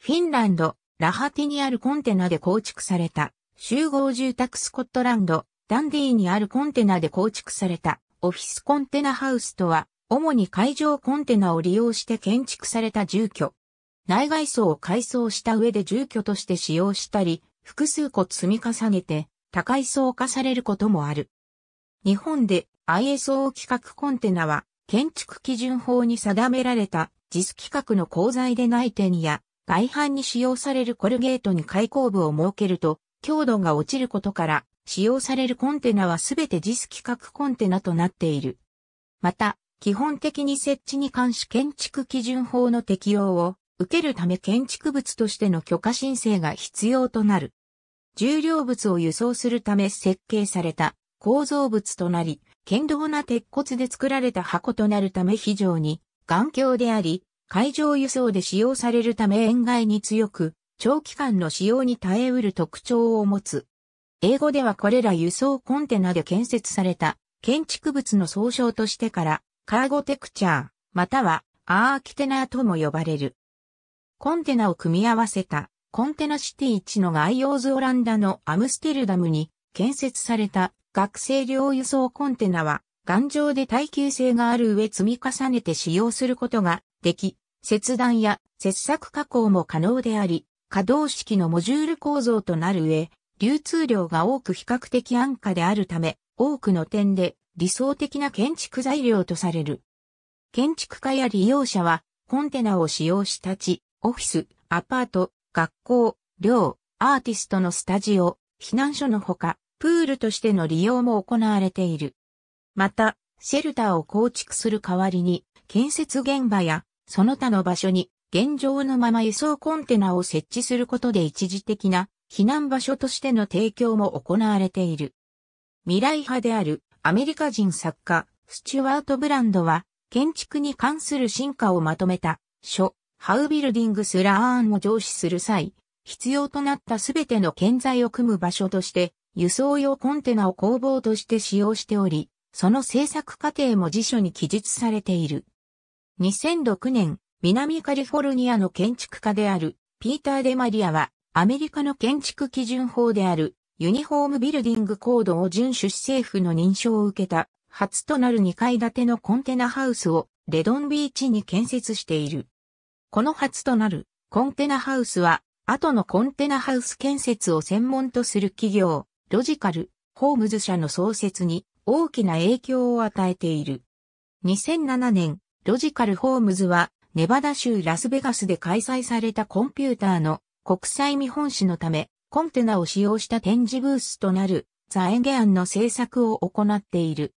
フィンランド、ラハティにあるコンテナで構築された、集合住宅スコットランド、ダンディーにあるコンテナで構築された、オフィスコンテナハウスとは、主に海上コンテナを利用して建築された住居。内外装を改装した上で住居として使用したり、複数個積み重ねて、多階層化されることもある。日本で ISO 規格コンテナは、建築基準法に定められた、実規格の鋼材でない点や、外反に使用されるコルゲートに開口部を設けると、強度が落ちることから、使用されるコンテナはすべて JIS 規格コンテナとなっている。また、基本的に設置に関し建築基準法の適用を受けるため建築物としての許可申請が必要となる。重量物を輸送するため設計された構造物となり、堅牢な鉄骨で作られた箱となるため非常に頑強であり、海上輸送で使用されるため塩害に強く、長期間の使用に耐えうる特徴を持つ。英語ではこれら輸送コンテナで建設された建築物の総称としてからカーゴテクチャーまたはアーキテナーとも呼ばれる。コンテナを組み合わせたコンテナシティ1のガイオーズオランダのアムステルダムに建設された学生寮輸送コンテナは頑丈で耐久性がある上積み重ねて使用することができ、切断や切削加工も可能であり、可動式のモジュール構造となる上、流通量が多く比較的安価であるため、多くの点で理想的な建築材料とされる。建築家や利用者は、コンテナを使用した地、オフィス、アパート、学校、寮、アーティストのスタジオ、避難所のほか、プールとしての利用も行われている。また、シェルターを構築する代わりに、建設現場やその他の場所に現状のまま輸送コンテナを設置することで一時的な避難場所としての提供も行われている。未来派であるアメリカ人作家スチュワート・ブランドは建築に関する進化をまとめた書ハウビルディングス・ラーンを上司する際、必要となったすべての建材を組む場所として輸送用コンテナを工房として使用しており、その制作過程も辞書に記述されている。2006年、南カリフォルニアの建築家であるピーター・デマリアは、アメリカの建築基準法であるユニフォームビルディングコードを遵守し政府の認証を受けた初となる2階建てのコンテナハウスをレドンビーチに建設している。この初となるコンテナハウスは後のコンテナハウス建設を専門とする企業ロジカル・ホームズ社の創設に大きな影響を与えている。2007年ロジカル・ホームズは、ネバダ州ラスベガスで開催されたコンピューターの国際見本市のため、コンテナを使用した展示ブースとなるザエンゲアンの制作を行っている。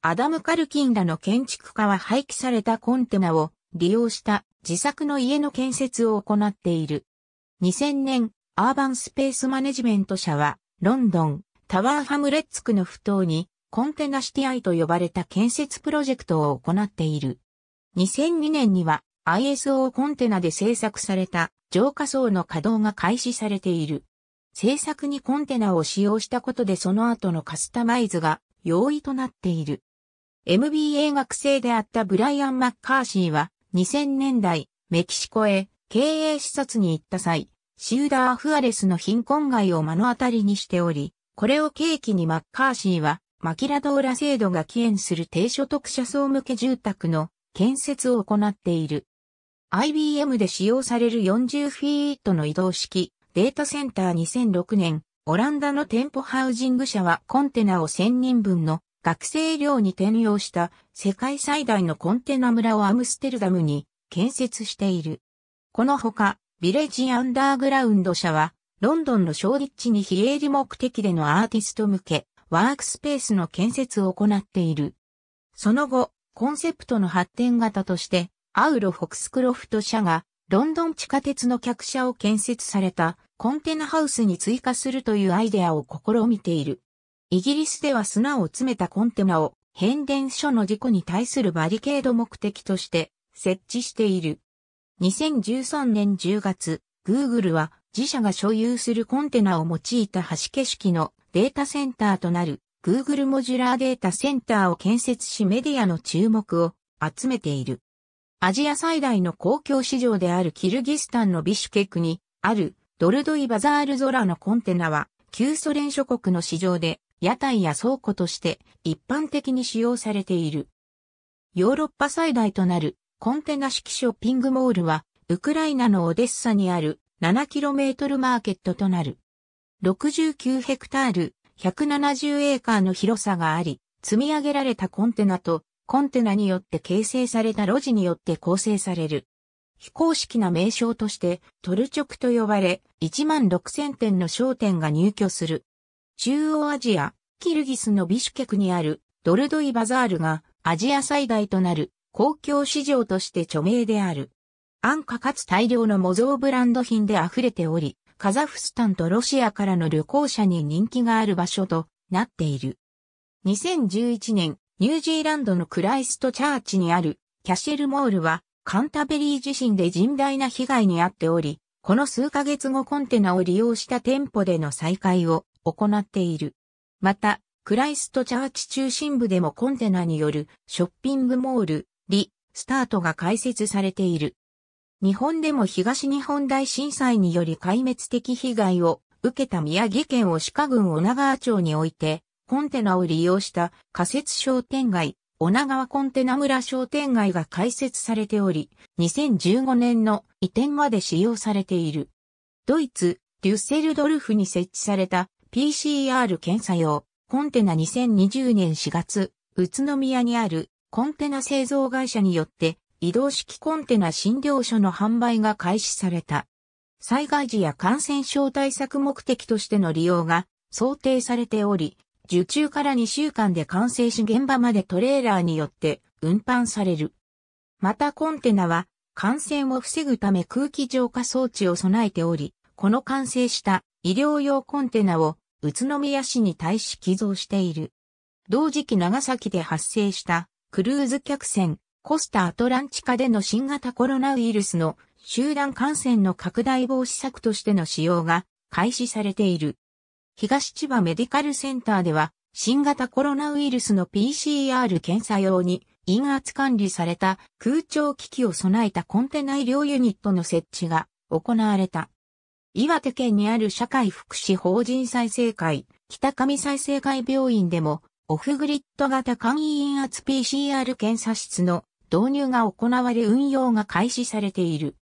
アダム・カルキンらの建築家は廃棄されたコンテナを利用した自作の家の建設を行っている。2000年、アーバンスペースマネジメント社は、ロンドン、タワーハムレッツクの不当に、コンテナシティアイと呼ばれた建設プロジェクトを行っている。2002年には ISO コンテナで製作された浄化層の稼働が開始されている。製作にコンテナを使用したことでその後のカスタマイズが容易となっている。MBA 学生であったブライアン・マッカーシーは2000年代メキシコへ経営視察に行った際、シウダー・フアレスの貧困街を目の当たりにしており、これを契機にマッカーシーはマキラドーラ制度が起源する低所得者層向け住宅の建設を行っている。IBM で使用される40フィートの移動式データセンター2006年、オランダの店舗ハウジング社はコンテナを1000人分の学生寮に転用した世界最大のコンテナ村をアムステルダムに建設している。このほか、ビレッジアンダーグラウンド社は、ロンドンのショーリッチに非営利目的でのアーティスト向けワークスペースの建設を行っている。その後、コンセプトの発展型として、アウロ・フォクスクロフト社が、ロンドン地下鉄の客車を建設されたコンテナハウスに追加するというアイデアを試みている。イギリスでは砂を詰めたコンテナを変電所の事故に対するバリケード目的として設置している。2013年10月、Google は自社が所有するコンテナを用いた橋景色のデータセンターとなる Google モジュラーデータセンターを建設しメディアの注目を集めている。アジア最大の公共市場であるキルギスタンのビシュケクにあるドルドイバザールゾラのコンテナは旧ソ連諸国の市場で屋台や倉庫として一般的に使用されている。ヨーロッパ最大となるコンテナ式ショッピングモールはウクライナのオデッサにある 7km マーケットとなる。69ヘクタール170エーカーの広さがあり、積み上げられたコンテナとコンテナによって形成された路地によって構成される。非公式な名称としてトルチョクと呼ばれ、1万6000点の商店が入居する。中央アジア、キルギスのビシュケクにあるドルドイバザールがアジア最大となる公共市場として著名である。安価かつ大量の模造ブランド品で溢れており、カザフスタンとロシアからの旅行者に人気がある場所となっている。2011年、ニュージーランドのクライストチャーチにあるキャシェルモールはカンタベリー地震で甚大な被害に遭っており、この数ヶ月後コンテナを利用した店舗での再開を行っている。また、クライストチャーチ中心部でもコンテナによるショッピングモール、リ、スタートが開設されている。日本でも東日本大震災により壊滅的被害を受けた宮城県を鹿郡女川町において、コンテナを利用した仮設商店街、女川コンテナ村商店街が開設されており、2015年の移転まで使用されている。ドイツ、デュッセルドルフに設置された PCR 検査用コンテナ2020年4月、宇都宮にあるコンテナ製造会社によって移動式コンテナ診療所の販売が開始された。災害時や感染症対策目的としての利用が想定されており、受注から2週間で完成し現場までトレーラーによって運搬される。またコンテナは感染を防ぐため空気浄化装置を備えており、この完成した医療用コンテナを宇都宮市に対し寄贈している。同時期長崎で発生したクルーズ客船コスタアトランチカでの新型コロナウイルスの集団感染の拡大防止策としての使用が開始されている。東千葉メディカルセンターでは新型コロナウイルスの PCR 検査用に陰圧管理された空調機器を備えたコンテナ医療ユニットの設置が行われた。岩手県にある社会福祉法人再生会、北上再生会病院でも、オフグリッド型簡易陰圧 PCR 検査室の導入が行われ運用が開始されている。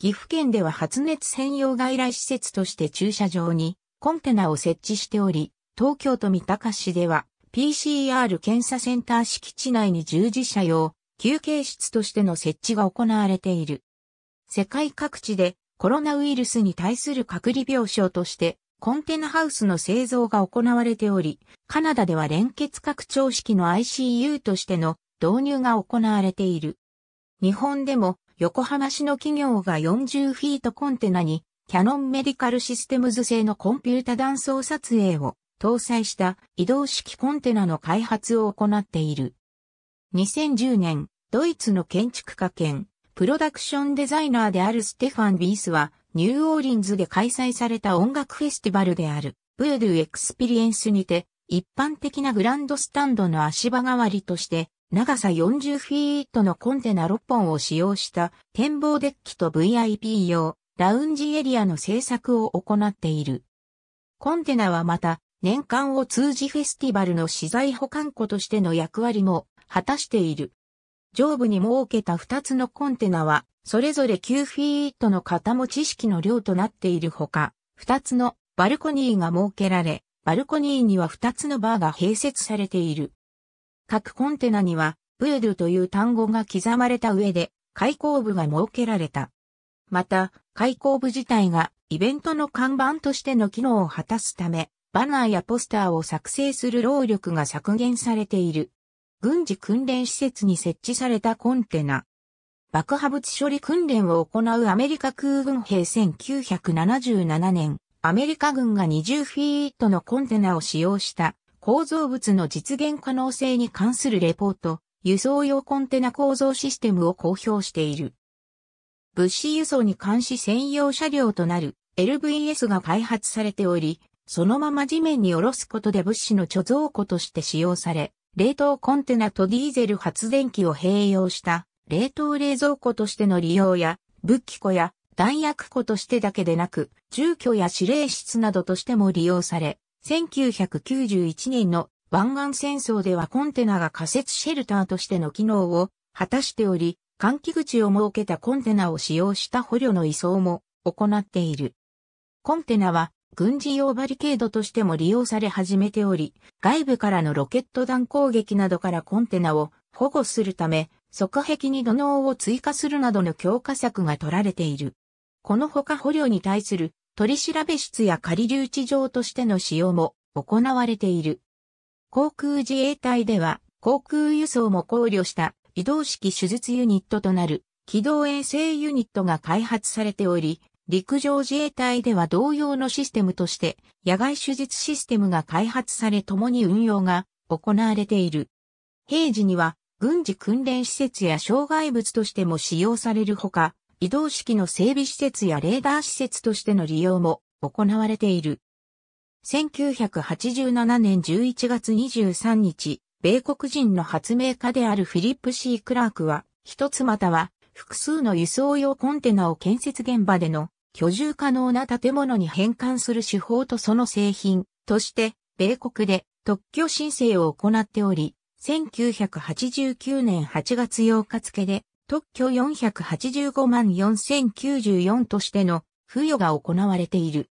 岐阜県では発熱専用外来施設として駐車場にコンテナを設置しており、東京都三鷹市では PCR 検査センター敷地内に従事者用休憩室としての設置が行われている。世界各地でコロナウイルスに対する隔離病床としてコンテナハウスの製造が行われており、カナダでは連結拡張式の ICU としての導入が行われている。日本でも横浜市の企業が40フィートコンテナにキャノンメディカルシステムズ製のコンピュータ断層撮影を搭載した移動式コンテナの開発を行っている。2010年、ドイツの建築家兼プロダクションデザイナーであるステファン・ビースはニューオーリンズで開催された音楽フェスティバルであるブードゥエクスピリエンスにて一般的なグランドスタンドの足場代わりとして長さ40フィートのコンテナ6本を使用した展望デッキと VIP 用ラウンジエリアの制作を行っている。コンテナはまた年間を通じフェスティバルの資材保管庫としての役割も果たしている。上部に設けた2つのコンテナはそれぞれ9フィートの型持ち式の量となっているほか、2つのバルコニーが設けられ、バルコニーには2つのバーが併設されている。各コンテナには、ブエドゥという単語が刻まれた上で、開口部が設けられた。また、開口部自体がイベントの看板としての機能を果たすため、バナーやポスターを作成する労力が削減されている。軍事訓練施設に設置されたコンテナ。爆破物処理訓練を行うアメリカ空軍兵1977年、アメリカ軍が20フィートのコンテナを使用した構造物の実現可能性に関するレポート、輸送用コンテナ構造システムを公表している。物資輸送に関し専用車両となる LVS が開発されており、そのまま地面に下ろすことで物資の貯蔵庫として使用され、冷凍コンテナとディーゼル発電機を併用した冷凍冷蔵庫としての利用や、物器庫や弾薬庫としてだけでなく、住居や指令室などとしても利用され、1991年の湾岸戦争ではコンテナが仮設シェルターとしての機能を果たしており、換気口を設けたコンテナを使用した捕虜の移送も行っている。コンテナは軍事用バリケードとしても利用され始めており、外部からのロケット弾攻撃などからコンテナを保護するため、側壁に土のうを追加するなどの強化策が取られている。このほか捕虜に対する取調室や仮留置場としての使用も行われている。航空自衛隊では航空輸送も考慮した移動式手術ユニットとなる機動衛星ユニットが開発されており、陸上自衛隊では同様のシステムとして野外手術システムが開発され共に運用が行われている。平時には軍事訓練施設や障害物としても使用されるほか、移動式の整備施設やレーダー施設としての利用も行われている。1987年11月23日、米国人の発明家であるフィリップ C. クラークは、一つまたは複数の輸送用コンテナを建設現場での居住可能な建物に変換する手法とその製品として、米国で特許申請を行っており、1989年8月8日付で特許485万4094としての付与が行われている。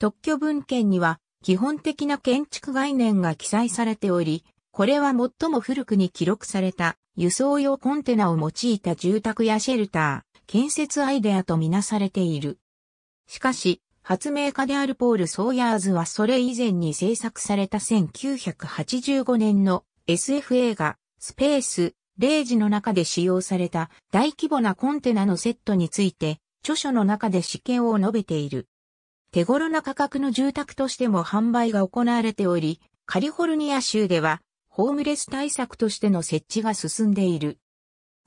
特許文献には基本的な建築概念が記載されており、これは最も古くに記録された輸送用コンテナを用いた住宅やシェルター、建設アイデアとみなされている。しかし、発明家であるポール・ソーヤーズはそれ以前に制作された1985年の SF 映画、スペース、0時の中で使用された大規模なコンテナのセットについて、著書の中で試験を述べている。手頃な価格の住宅としても販売が行われており、カリフォルニア州では、ホームレス対策としての設置が進んでいる。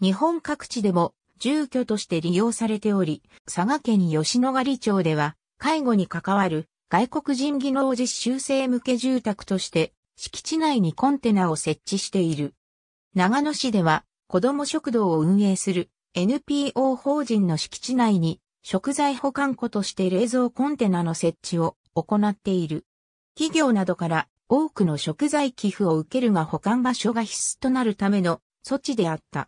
日本各地でも住居として利用されており、佐賀県吉野ヶ里町では、介護に関わる外国人技能実習生向け住宅として、敷地内にコンテナを設置している。長野市では、子ども食堂を運営する NPO 法人の敷地内に、食材保管庫として冷蔵コンテナの設置を行っている。企業などから多くの食材寄付を受けるが保管場所が必須となるための措置であった。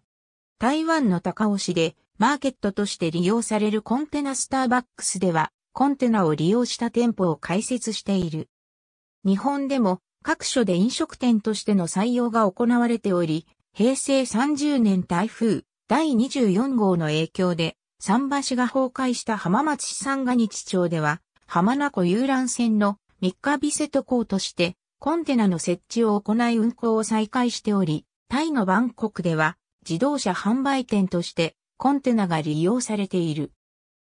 台湾の高尾市でマーケットとして利用されるコンテナスターバックスではコンテナを利用した店舗を開設している。日本でも各所で飲食店としての採用が行われており、平成30年台風第24号の影響で、桟橋が崩壊した浜松市三ヶ日町では、浜名湖遊覧船の三日ビセト港として、コンテナの設置を行い運航を再開しており、タイのバンコクでは、自動車販売店として、コンテナが利用されている。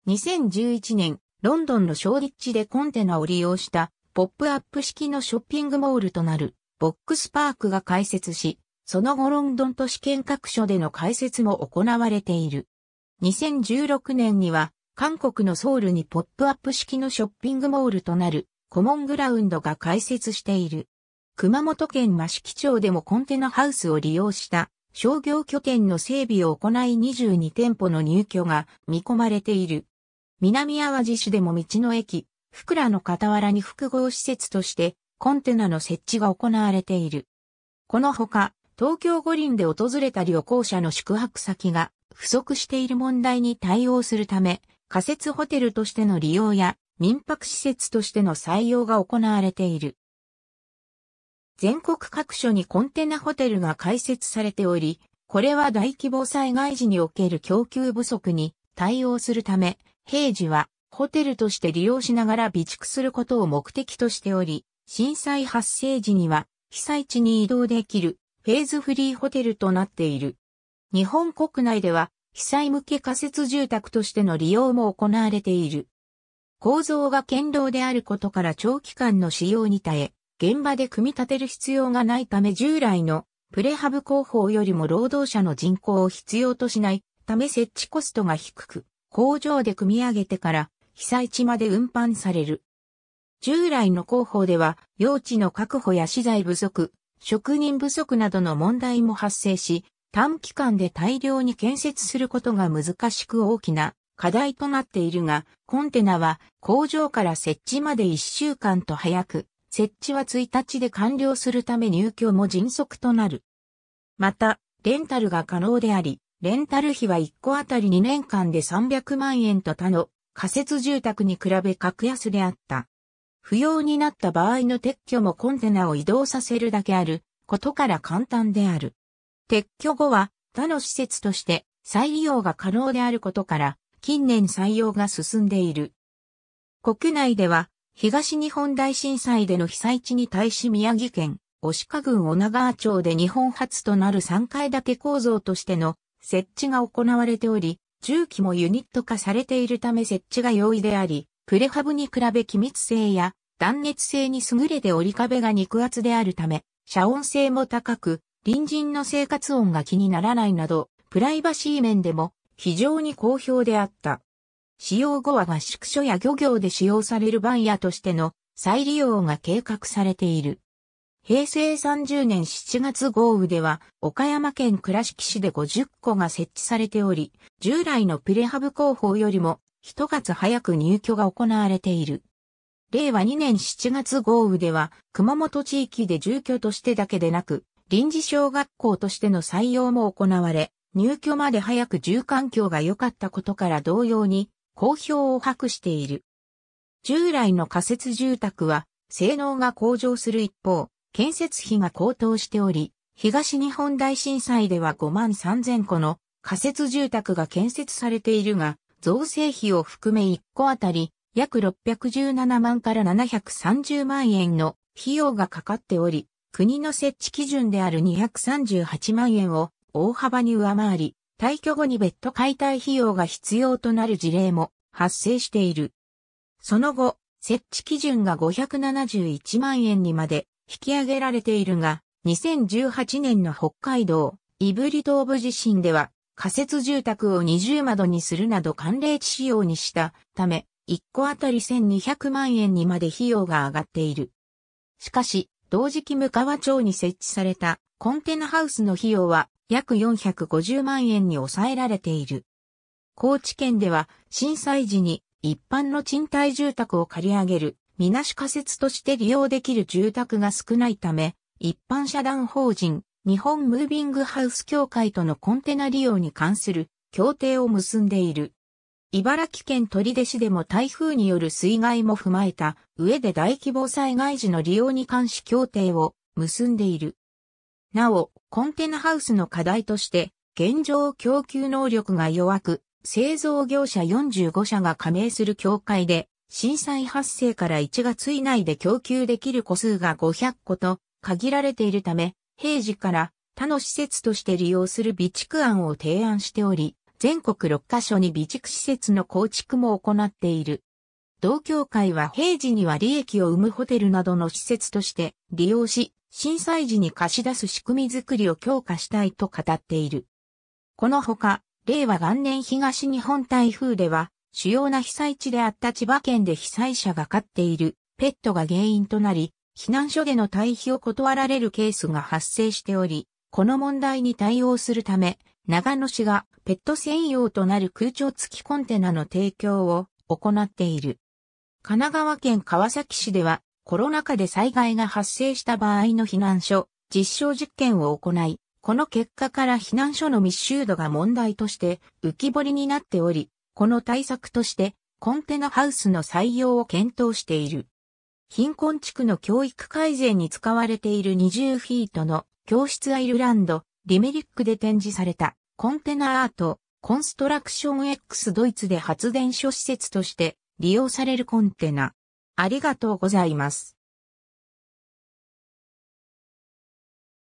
2011年、ロンドンのショーリッチでコンテナを利用した、ポップアップ式のショッピングモールとなる、ボックスパークが開設し、その後ロンドン都市圏各所での開設も行われている。2016年には、韓国のソウルにポップアップ式のショッピングモールとなる、コモングラウンドが開設している。熊本県益城町でもコンテナハウスを利用した商業拠点の整備を行い22店舗の入居が見込まれている。南淡路市でも道の駅、福良の傍らに複合施設としてコンテナの設置が行われている。このほか、東京五輪で訪れた旅行者の宿泊先が不足している問題に対応するため、仮設ホテルとしての利用や民泊施設としての採用が行われている。全国各所にコンテナホテルが開設されており、これは大規模災害時における供給不足に対応するため、平時はホテルとして利用しながら備蓄することを目的としており、震災発生時には被災地に移動できるヘイズフリーホテルとなっている。日本国内では被災向け仮設住宅としての利用も行われている。構造が堅牢であることから長期間の使用に耐え、現場で組み立てる必要がないため従来のプレハブ工法よりも労働者の人口を必要としないため設置コストが低く、工場で組み上げてから被災地まで運搬される。従来の工法では用地の確保や資材不足、職人不足などの問題も発生し、短期間で大量に建設することが難しく大きな課題となっているが、コンテナは工場から設置まで1週間と早く、設置は1日で完了するため入居も迅速となる。また、レンタルが可能であり、レンタル費は1個あたり2年間で300万円と他の仮設住宅に比べ格安であった。不要になった場合の撤去もコンテナを移動させるだけあることから簡単である。撤去後は他の施設として再利用が可能であることから近年採用が進んでいる。国内では東日本大震災での被災地に対し宮城県押鹿郡女川町で日本初となる3階建て構造としての設置が行われており、重機もユニット化されているため設置が容易であり、プレハブに比べ気密性や断熱性に優れて折り壁が肉厚であるため、遮音性も高く、隣人の生活音が気にならないなど、プライバシー面でも非常に好評であった。使用後は合宿所や漁業で使用される番屋としての再利用が計画されている。平成30年7月豪雨では、岡山県倉敷市で50個が設置されており、従来のプレハブ工法よりも一月早く入居が行われている。令和2年7月豪雨では、熊本地域で住居としてだけでなく、臨時小学校としての採用も行われ、入居まで早く住環境が良かったことから同様に、好評を博している。従来の仮設住宅は、性能が向上する一方、建設費が高騰しており、東日本大震災では5万3000個の仮設住宅が建設されているが、造成費を含め1個あたり約617万から730万円の費用がかかっており、国の設置基準である238万円を大幅に上回り、退去後に別途解体費用が必要となる事例も発生している。その後、設置基準が571万円にまで引き上げられているが、2018年の北海道、胆振東部地震では仮設住宅を二重窓にするなど寒冷地仕様にしたため、1個あたり1200万円にまで費用が上がっている。しかし、同時期向川町に設置されたコンテナハウスの費用は約450万円に抑えられている。高知県では震災時に一般の賃貸住宅を借り上げる、みなし仮設として利用できる住宅が少ないため、一般社団法人日本ムービングハウス協会とのコンテナ利用に関する協定を結んでいる。茨城県取手市でも台風による水害も踏まえた上で大規模災害時の利用に関し協定を結んでいる。なお、コンテナハウスの課題として、現状供給能力が弱く、製造業者45社が加盟する協会で、震災発生から1月以内で供給できる個数が500個と限られているため、平時から他の施設として利用する備蓄案を提案しており、全国6カ所に備蓄施設の構築も行っている。同協会は平時には利益を生むホテルなどの施設として利用し、震災時に貸し出す仕組みづくりを強化したいと語っている。このほか、令和元年東日本台風では、主要な被災地であった千葉県で被災者が飼っているペットが原因となり、避難所での退避を断られるケースが発生しており、この問題に対応するため、長野市がペット専用となる空調付きコンテナの提供を行っている。神奈川県川崎市ではコロナ禍で災害が発生した場合の避難所実証実験を行い、この結果から避難所の密集度が問題として浮き彫りになっており、この対策としてコンテナハウスの採用を検討している。貧困地区の教育改善に使われている20フィートの教室アイルランド、リメリックで展示されたコンテナアート、コンストラクション X ドイツで発電所施設として利用されるコンテナ。ありがとうございます。